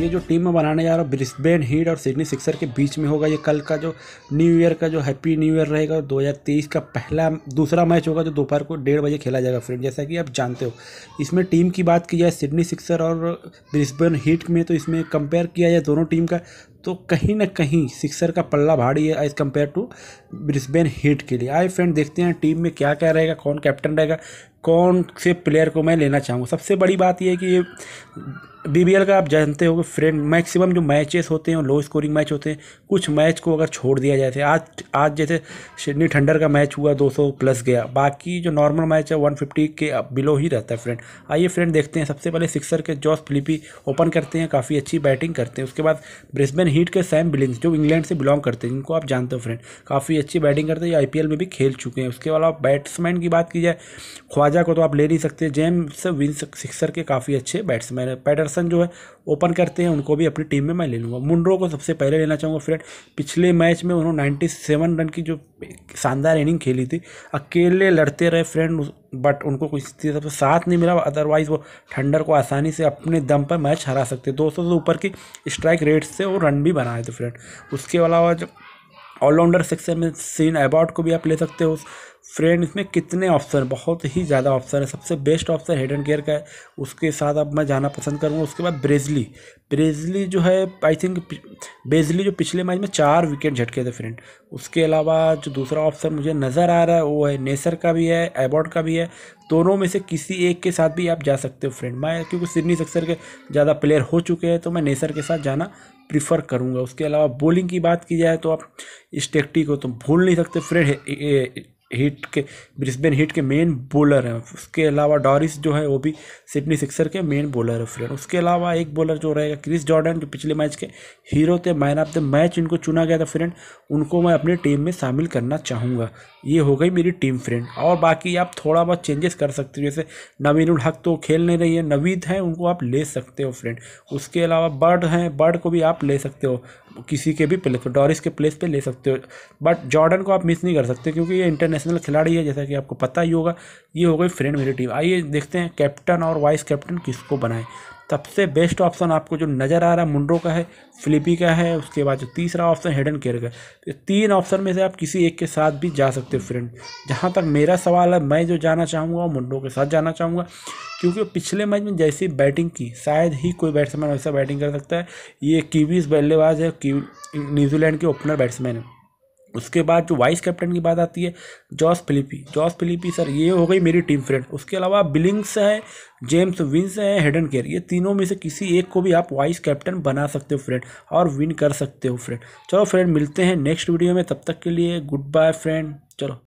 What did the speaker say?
ये जो टीम में बनाने जा रहा हूँ ब्रिस्बेन हीट और सिडनी सिक्सर के बीच में होगा ये कल का जो न्यू ईयर का जो हैप्पी न्यू ईयर रहेगा हज़ार तेईस का पहला दूसरा मैच होगा जो दोपहर को डेढ़ बजे खेला जाएगा फ्रेंड जैसा कि आप जानते हो इसमें टीम की बात की जाए सिडनी सिक्सर और ब्रिस्बेन हीट में तो इसमें कंपेयर किया जाए दोनों टीम का तो कहीं ना कहीं सिक्सर का पल्ला भारी है as compared to Brisbane Heat के लिए आए फ्रेंड देखते हैं टीम में क्या क्या रहेगा कौन कैप्टन रहेगा कौन से प्लेयर को मैं लेना चाहूँगा सबसे बड़ी बात यह है कि बी का आप जानते हो फ्रेंड मैक्सिमम जो मैचेस होते हैं लो स्कोरिंग मैच होते हैं कुछ मैच को अगर छोड़ दिया जाए तो आज आज जैसे सिडनी ठंडर का मैच हुआ 200 प्लस गया बाकी जो नॉर्मल मैच है 150 के बिलो ही रहता है फ्रेंड आइए फ्रेंड देखते हैं सबसे पहले सिक्सर के जॉस फिलिपी ओपन करते हैं काफ़ी अच्छी बैटिंग करते हैं उसके बाद ब्रिस्बेन हीट के सैम बिलिंग्स जो इंग्लैंड से बिलोंग करते हैं जिनको आप जानते हो फ्रेंड काफ़ी अच्छी बैटिंग करते हैं आई में भी खेल चुके हैं उसके अलावा बैट्समैन की बात की जाए ख्वाजा ख्वाजा को तो आप ले नहीं सकते जेम्स विन सिक्सर के काफ़ी अच्छे बैट्समैन है पैटरसन जो है ओपन करते हैं उनको भी अपनी टीम में मैं ले लूँगा मुंड्रो को सबसे पहले लेना चाहूँगा फ्रेंड पिछले मैच में उन्होंने नाइन्टी सेवन रन की जो शानदार इनिंग खेली थी अकेले लड़ते रहे फ्रेंड बट उनको कुछ तरह साथ नहीं मिला अदरवाइज वो ठंडर को आसानी से अपने दम पर मैच हरा सकते दो सौ से ऊपर की स्ट्राइक रेट से वो रन भी बनाए थे फ्रेंड उसके अलावा जब ऑलराउंडर सेक्शन में सीन अबाउट को भी आप ले सकते हो फ्रेंड इसमें कितने ऑप्शन बहुत ही ज़्यादा ऑप्शन है सबसे best option Hayden Kerr का है उसके साथ अब मैं जाना पसंद करूँगा उसके बाद ब्रेजली ब्रेजली जो है आई थिंक ब्रेजली जो पिछले मैच में चार विकेट झटके थे फ्रेंड उसके अलावा जो दूसरा ऑप्शन मुझे नज़र आ रहा है वो है नेसर का भी है एबॉर्ड का भी है दोनों में से किसी एक के साथ भी आप जा सकते हो फ्रेंड मैं क्योंकि सिडनी सक्सर के ज़्यादा प्लेयर हो चुके हैं तो मैं नेसर के साथ जाना प्रीफर करूँगा उसके अलावा बॉलिंग की बात की जाए तो आप इस टेक्टिक को तो भूल नहीं सकते फ्रेंड हीट के ब्रिस्बेन हीट के मेन बॉलर हैं उसके अलावा डॉरिस जो है वो भी सिडनी सिक्सर के मेन बॉलर है फ्रेंड उसके अलावा एक बॉलर जो रहेगा क्रिस जॉर्डन जो पिछले मैच के हीरो थे मैन ऑफ द मैच इनको चुना गया था फ्रेंड उनको मैं अपनी टीम में शामिल करना चाहूँगा ये हो गई मेरी टीम फ्रेंड और बाकी आप थोड़ा बहुत चेंजेस कर सकते हो जैसे नवीन हक तो खेल नहीं रही है नवीद हैं उनको आप ले सकते हो फ्रेंड उसके अलावा बर्ड हैं बर्ड को भी आप ले सकते हो किसी के भी प्लेस पर डॉरिस के प्लेस पे ले सकते हो बट जॉर्डन को आप मिस नहीं कर सकते क्योंकि ये इंटरनेशनल खिलाड़ी है जैसा कि आपको पता ही होगा ये हो गई फ्रेंड मेरी टीम आइए देखते हैं कैप्टन और वाइस कैप्टन किसको बनाए सबसे बेस्ट ऑप्शन आपको जो नज़र आ रहा है मुंडो का है फिलिपी का है उसके बाद जो तीसरा ऑप्शन हेड एंड केयर का तो तीन ऑप्शन में से आप किसी एक के साथ भी जा सकते हो फ्रेंड जहाँ तक मेरा सवाल है मैं जो जाना चाहूँगा वो मुंडो के साथ जाना चाहूँगा क्योंकि पिछले मैच में जैसी बैटिंग की शायद ही कोई बैट्समैन वैसा बैटिंग कर सकता है ये कीवीज बल्लेबाज है न्यूजीलैंड के ओपनर बैट्समैन है उसके बाद जो वाइस कैप्टन की बात आती है Josh Philippe Josh Philippe sir ये हो गई मेरी टीम फ्रेंड उसके अलावा बिलिंग्स है जेम्स विंस है हेडन केयर ये तीनों में से किसी एक को भी आप वाइस कैप्टन बना सकते हो फ्रेंड और विन कर सकते हो फ्रेंड चलो फ्रेंड मिलते हैं नेक्स्ट वीडियो में तब तक के लिए गुड बाय फ्रेंड चलो